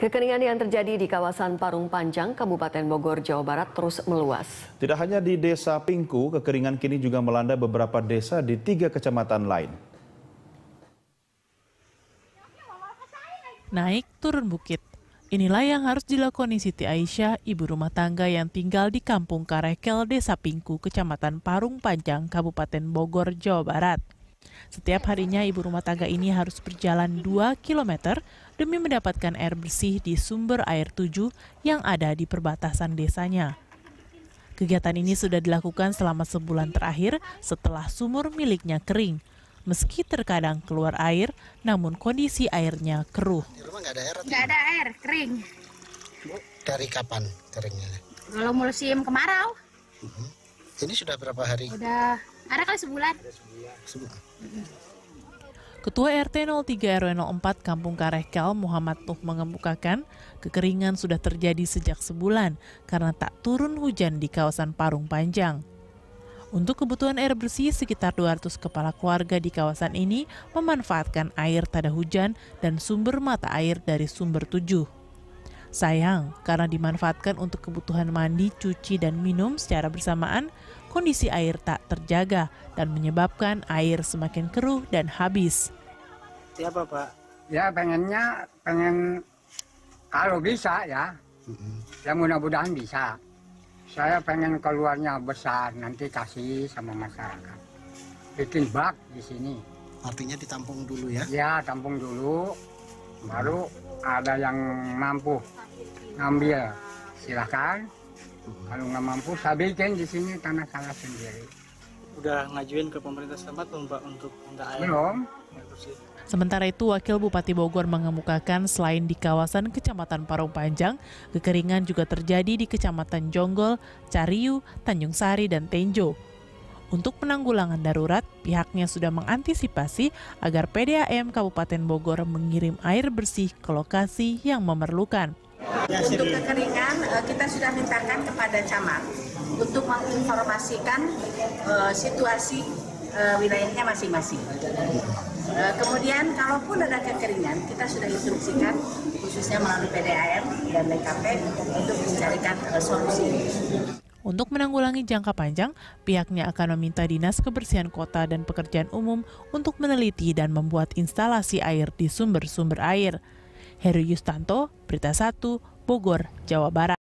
Kekeringan yang terjadi di kawasan Parung Panjang, Kabupaten Bogor, Jawa Barat terus meluas. Tidak hanya di desa Pingku, kekeringan kini juga melanda beberapa desa di tiga kecamatan lain. Naik turun bukit. Inilah yang harus dilakoni Siti Aisyah, ibu rumah tangga yang tinggal di Kampung Karekel, Desa Pingku, Kecamatan Parung Panjang, Kabupaten Bogor, Jawa Barat. Setiap harinya ibu rumah tangga ini harus berjalan 2 km demi mendapatkan air bersih di sumber air tujuh yang ada di perbatasan desanya. Kegiatan ini sudah dilakukan selama sebulan terakhir setelah sumur miliknya kering. Meski terkadang keluar air, namun kondisi airnya keruh. Di rumah nggak ada air? Nggak ada air, kering. Dari kapan keringnya? Kalau musim kemarau. Mm -hmm. Ini sudah berapa hari? Sudah, ada kali sebulan. Ketua RT 03 RW 04 Kampung Karehkel Muhammad Tuh mengemukakan kekeringan sudah terjadi sejak sebulan karena tak turun hujan di kawasan Parung Panjang. Untuk kebutuhan air bersih, sekitar 200 kepala keluarga di kawasan ini memanfaatkan air tada hujan dan sumber mata air dari sumber tujuh. Sayang, karena dimanfaatkan untuk kebutuhan mandi, cuci, dan minum secara bersamaan, kondisi air tak terjaga dan menyebabkan air semakin keruh dan habis. Siapa Pak? Ya pengennya, pengen kalau bisa ya, mm-hmm. ya mudah-mudahan bisa. Saya pengen keluarnya besar, nanti kasih sama masyarakat. Bikin bak di sini. Artinya ditampung dulu ya? Ya, tampung dulu baru ada yang mampu ngambil silahkan kalau nggak mampu saya bikin di sini tanah saya sendiri udah ngajuin ke pemerintah setempat belum Pak untuk minta air? Belum. Ya, Sementara itu, Wakil Bupati Bogor mengemukakan selain di kawasan Kecamatan Parung Panjang, kekeringan juga terjadi di Kecamatan Jonggol, Cariu, Tanjung Sari, dan Tenjo. Untuk penanggulangan darurat, pihaknya sudah mengantisipasi agar PDAM Kabupaten Bogor mengirim air bersih ke lokasi yang memerlukan. Untuk kekeringan, eh, kita sudah mintakan kepada camat untuk menginformasikan eh, situasi eh, wilayahnya masing-masing. kemudian, kalaupun ada kekeringan, kita sudah instruksikan khususnya melalui PDAM dan BKP untuk mencarikan solusi. Untuk menanggulangi jangka panjang, pihaknya akan meminta Dinas Kebersihan Kota dan Pekerjaan Umum untuk meneliti dan membuat instalasi air di sumber-sumber air. Heru Yustanto, Berita 1, Bogor, Jawa Barat.